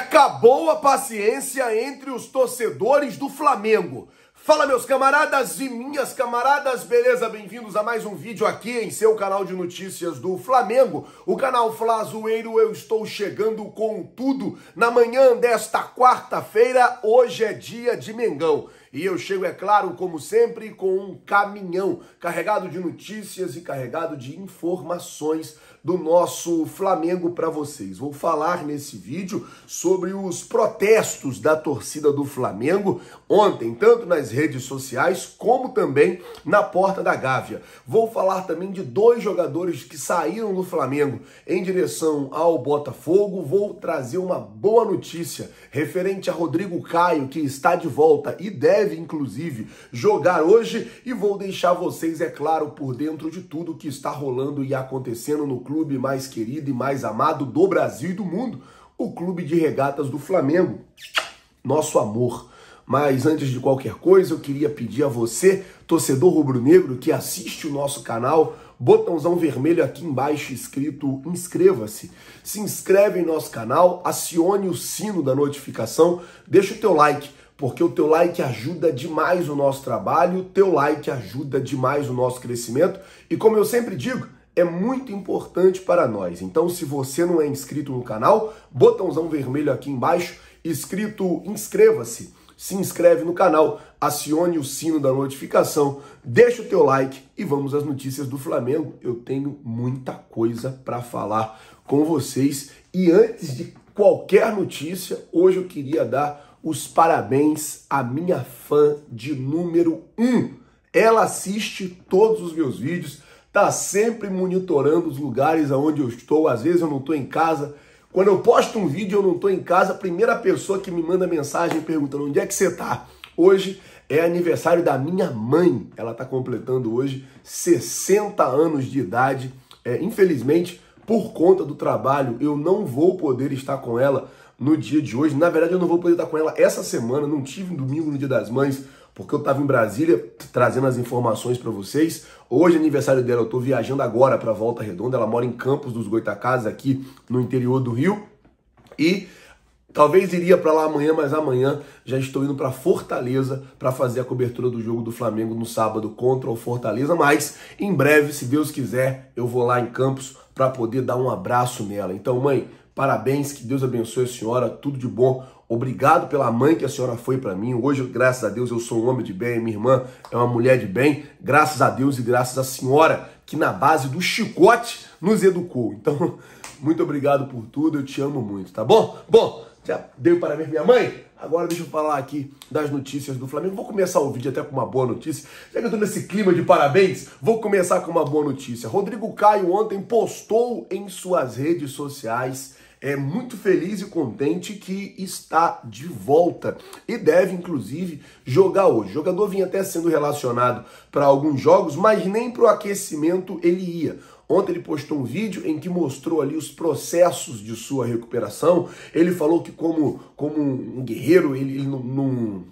acabou a paciência entre os torcedores do Flamengo. Fala meus camaradas e minhas camaradas, beleza? Bem-vindos a mais um vídeo aqui em seu canal de notícias do Flamengo, o canal Flazueiro Zoeiro. Eu estou chegando com tudo na manhã desta quarta-feira. Hoje é dia de Mengão. E eu chego, é claro, como sempre, com um caminhão carregado de notícias e carregado de informações do nosso Flamengo para vocês. Vou falar nesse vídeo sobre os protestos da torcida do Flamengo ontem, tanto nas redes sociais como também na porta da Gávea. Vou falar também de dois jogadores que saíram do Flamengo em direção ao Botafogo. Vou trazer uma boa notícia referente a Rodrigo Caio, que está de volta e deve deve, inclusive, jogar hoje. E vou deixar vocês, é claro, por dentro de tudo que está rolando e acontecendo no clube mais querido e mais amado do Brasil e do mundo, o Clube de Regatas do Flamengo. Nosso amor. Mas antes de qualquer coisa, eu queria pedir a você, torcedor rubro-negro que assiste o nosso canal, botãozão vermelho aqui embaixo escrito inscreva-se. Se inscreve em nosso canal, acione o sino da notificação, deixa o teu like porque o teu like ajuda demais o nosso trabalho, o teu like ajuda demais o nosso crescimento e como eu sempre digo, é muito importante para nós. Então, se você não é inscrito no canal, botãozão vermelho aqui embaixo, escrito inscreva-se se inscreve no canal, acione o sino da notificação, deixa o teu like e vamos às notícias do Flamengo. Eu tenho muita coisa para falar com vocês e antes de qualquer notícia, hoje eu queria dar os parabéns à minha fã de número 1. Ela assiste todos os meus vídeos, tá sempre monitorando os lugares aonde eu estou, às vezes eu não estou em casa, quando eu posto um vídeo e eu não estou em casa, a primeira pessoa que me manda mensagem perguntando onde é que você está. Hoje é aniversário da minha mãe. Ela está completando hoje 60 anos de idade. É, infelizmente, por conta do trabalho, eu não vou poder estar com ela no dia de hoje. Na verdade, eu não vou poder estar com ela essa semana. Não tive um domingo no Dia das Mães porque eu estava em Brasília trazendo as informações para vocês. Hoje é aniversário dela, eu estou viajando agora para Volta Redonda. Ela mora em Campos dos Goitacazes, aqui no interior do Rio. E Talvez iria para lá amanhã, mas amanhã já estou indo para Fortaleza para fazer a cobertura do jogo do Flamengo no sábado contra o Fortaleza. Mas em breve, se Deus quiser, eu vou lá em Campos para poder dar um abraço nela. Então, mãe, parabéns, que Deus abençoe a senhora, tudo de bom. Obrigado pela mãe que a senhora foi para mim. Hoje, graças a Deus, eu sou um homem de bem, minha irmã é uma mulher de bem. Graças a Deus e graças à senhora que na base do chicote nos educou. Então, muito obrigado por tudo, eu te amo muito, tá bom? Bom, já dei parabéns minha mãe. Agora deixa eu falar aqui das notícias do Flamengo. Vou começar o vídeo até com uma boa notícia. Já que eu tô nesse clima de parabéns, vou começar com uma boa notícia. Rodrigo Caio ontem postou em suas redes sociais é muito feliz e contente que está de volta e deve, inclusive, jogar hoje. O jogador vinha até sendo relacionado para alguns jogos, mas nem para o aquecimento ele ia. Ontem ele postou um vídeo em que mostrou ali os processos de sua recuperação. Ele falou que, como, como um guerreiro, ele, ele não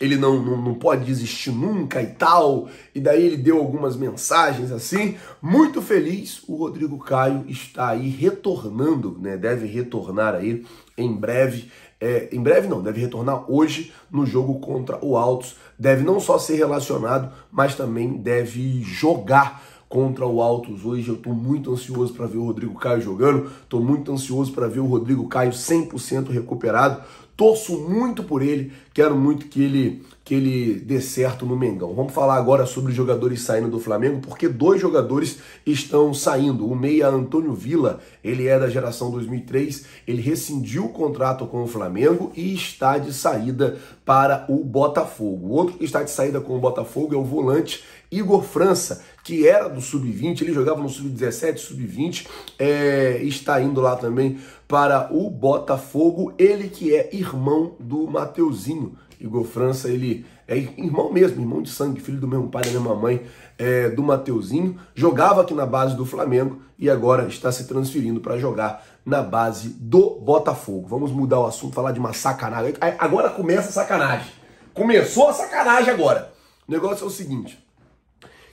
ele não, não, não, pode desistir nunca e tal. E daí ele deu algumas mensagens assim. Muito feliz, o Rodrigo Caio está aí retornando, né? Deve retornar aí em breve. É, em breve não, deve retornar hoje no jogo contra o Altos. Deve não só ser relacionado, mas também deve jogar contra o Altos hoje. Eu estou muito ansioso para ver o Rodrigo Caio jogando, estou muito ansioso para ver o Rodrigo Caio 100% recuperado, Torço muito por ele, quero muito que ele que ele dê certo no Mengão. Vamos falar agora sobre os jogadores saindo do Flamengo, porque dois jogadores estão saindo. O meia Antônio Vila, ele é da geração 2003, ele rescindiu o contrato com o Flamengo e está de saída para o Botafogo. O outro que está de saída com o Botafogo é o volante Igor França, que era do Sub-20, ele jogava no Sub-17, Sub-20, é, está indo lá também para o Botafogo. Ele que é irmão do Mateuzinho. Igor França, ele é irmão mesmo, irmão de sangue, filho do mesmo pai, da mesma mãe, é, do Mateuzinho. Jogava aqui na base do Flamengo e agora está se transferindo para jogar na base do Botafogo. Vamos mudar o assunto, falar de uma sacanagem. Agora começa a sacanagem. Começou a sacanagem agora. O negócio é o seguinte.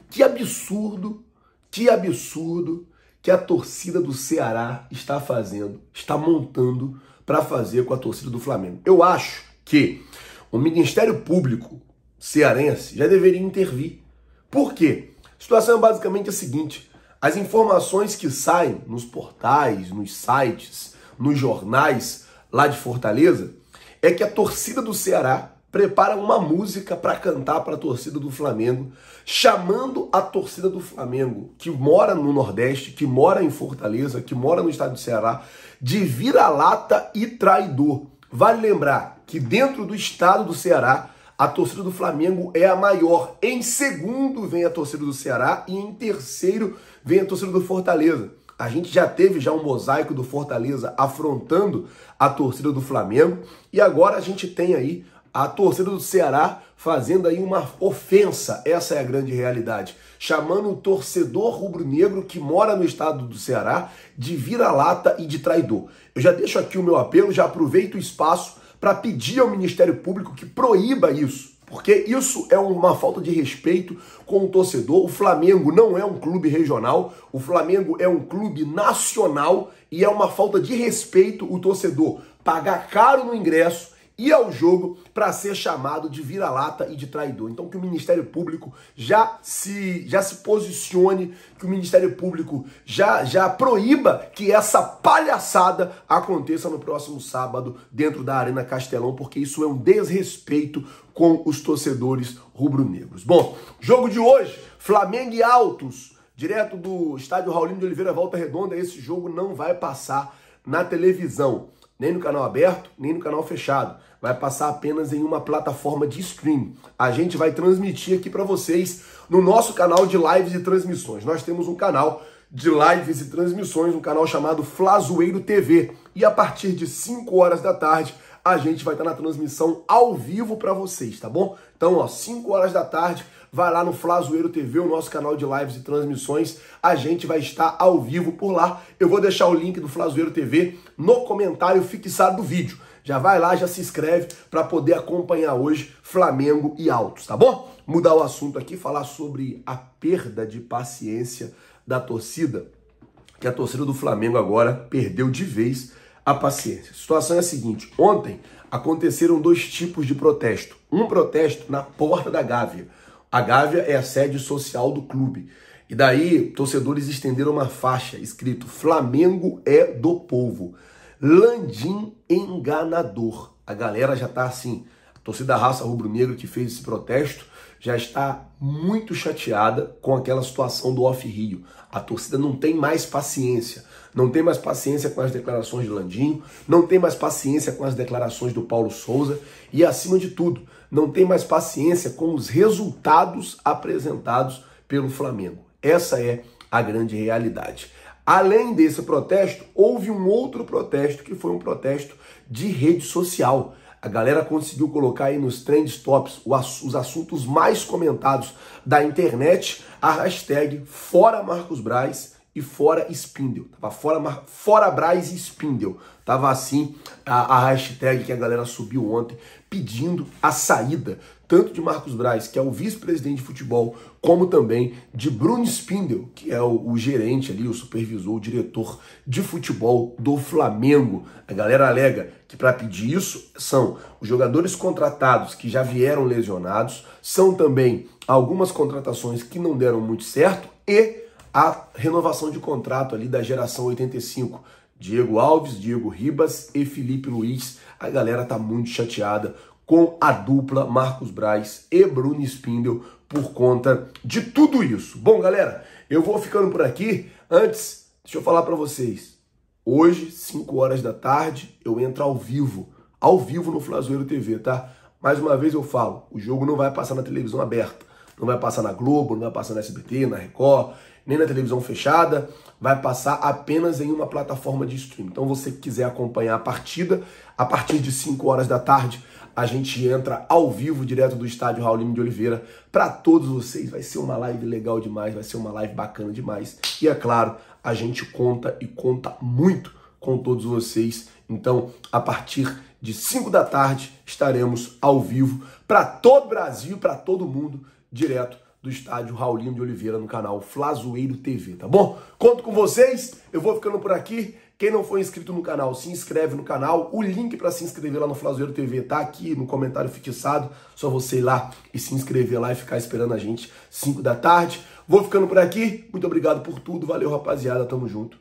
Que absurdo, que absurdo que a torcida do Ceará está fazendo, está montando para fazer com a torcida do Flamengo. Eu acho que o Ministério Público cearense já deveria intervir. Por quê? A situação é basicamente a seguinte: as informações que saem nos portais, nos sites, nos jornais lá de Fortaleza é que a torcida do Ceará prepara uma música para cantar para a torcida do Flamengo, chamando a torcida do Flamengo, que mora no Nordeste, que mora em Fortaleza, que mora no estado do Ceará, de vira-lata e traidor. Vale lembrar que dentro do estado do Ceará, a torcida do Flamengo é a maior. Em segundo vem a torcida do Ceará e em terceiro vem a torcida do Fortaleza. A gente já teve já um mosaico do Fortaleza afrontando a torcida do Flamengo e agora a gente tem aí a torcida do Ceará fazendo aí uma ofensa, essa é a grande realidade, chamando o torcedor rubro-negro que mora no estado do Ceará de vira-lata e de traidor. Eu já deixo aqui o meu apelo, já aproveito o espaço para pedir ao Ministério Público que proíba isso. Porque isso é uma falta de respeito com o torcedor. O Flamengo não é um clube regional, o Flamengo é um clube nacional e é uma falta de respeito o torcedor pagar caro no ingresso, e ao jogo para ser chamado de vira-lata e de traidor. Então que o Ministério Público já se já se posicione, que o Ministério Público já já proíba que essa palhaçada aconteça no próximo sábado dentro da Arena Castelão, porque isso é um desrespeito com os torcedores rubro-negros. Bom, jogo de hoje, Flamengo e Altos, direto do estádio Raulino de Oliveira Volta Redonda, esse jogo não vai passar na televisão nem no canal aberto, nem no canal fechado. Vai passar apenas em uma plataforma de stream. A gente vai transmitir aqui para vocês no nosso canal de lives e transmissões. Nós temos um canal de lives e transmissões, um canal chamado Flazoeiro TV. E a partir de 5 horas da tarde, a gente vai estar na transmissão ao vivo para vocês, tá bom? Então, ó, 5 horas da tarde, vai lá no Flazoeiro TV, o nosso canal de lives e transmissões. A gente vai estar ao vivo por lá. Eu vou deixar o link do Flazoeiro TV no comentário fixado do vídeo. Já vai lá, já se inscreve para poder acompanhar hoje Flamengo e Altos, tá bom? Mudar o assunto aqui, falar sobre a perda de paciência da torcida, que a torcida do Flamengo agora perdeu de vez a paciência. A situação é a seguinte: ontem aconteceram dois tipos de protesto. Um protesto na porta da Gávea a Gávea é a sede social do clube. E daí, torcedores estenderam uma faixa escrito Flamengo é do povo. Landim enganador. A galera já está assim, a torcida raça rubro-negro que fez esse protesto já está muito chateada com aquela situação do off-rio. A torcida não tem mais paciência não tem mais paciência com as declarações de Landinho, não tem mais paciência com as declarações do Paulo Souza e, acima de tudo, não tem mais paciência com os resultados apresentados pelo Flamengo. Essa é a grande realidade. Além desse protesto, houve um outro protesto que foi um protesto de rede social. A galera conseguiu colocar aí nos trend tops os assuntos mais comentados da internet, a hashtag Fora Marcos Braz e fora Spindle. Tava fora, fora Braz e Spindle. Tava assim a, a, hashtag que a galera subiu ontem pedindo a saída tanto de Marcos Braz, que é o vice-presidente de futebol, como também de Bruno Spindle, que é o, o, gerente ali, o supervisor, o diretor de futebol do Flamengo. A galera alega que para pedir isso são os jogadores contratados que já vieram lesionados, são também algumas contratações que não deram muito certo e a renovação de contrato ali da geração 85. Diego Alves, Diego Ribas e Felipe Luiz. A galera tá muito chateada com a dupla Marcos Braz e Bruno Spindel por conta de tudo isso. Bom, galera, eu vou ficando por aqui. Antes, deixa eu falar para vocês. Hoje, 5 horas da tarde, eu entro ao vivo, ao vivo no Flazoeiro TV, tá? Mais uma vez eu falo, o jogo não vai passar na televisão aberta, não vai passar na Globo, não vai passar na SBT, na Record, nem na televisão fechada, vai passar apenas em uma plataforma de streaming. Então, você que quiser acompanhar a partida, a partir de 5 horas da tarde, a gente entra ao vivo direto do estádio Raulino de Oliveira para todos vocês. Vai ser uma live legal demais, vai ser uma live bacana demais. E é claro, a gente conta e conta muito com todos vocês. Então, a partir de 5 da tarde, estaremos ao vivo para todo o Brasil, para todo mundo, direto do estádio Raulino de Oliveira no canal Flazoeiro TV, tá bom? Conto com vocês, eu vou ficando por aqui. Quem não for inscrito no canal, se inscreve no canal. O link para se inscrever lá no Flazoeiro TV tá aqui no comentário fixado. Só você ir lá e se inscrever lá e ficar esperando a gente 5 da tarde. Vou ficando por aqui. Muito obrigado por tudo. Valeu, rapaziada. Tamo junto.